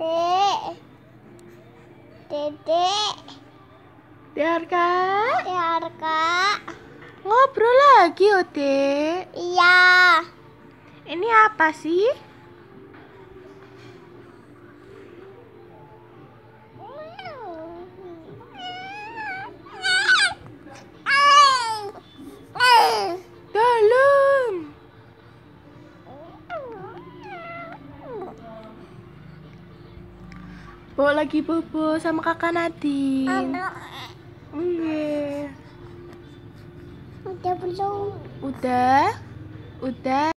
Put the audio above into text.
Dedek. Dedek. Biar kak. Biar kak. Ngobrol lagi, Ote. Iya. Ini apa sih? bawa lagi bobo sama kakak Nadine iya udah belum udah udah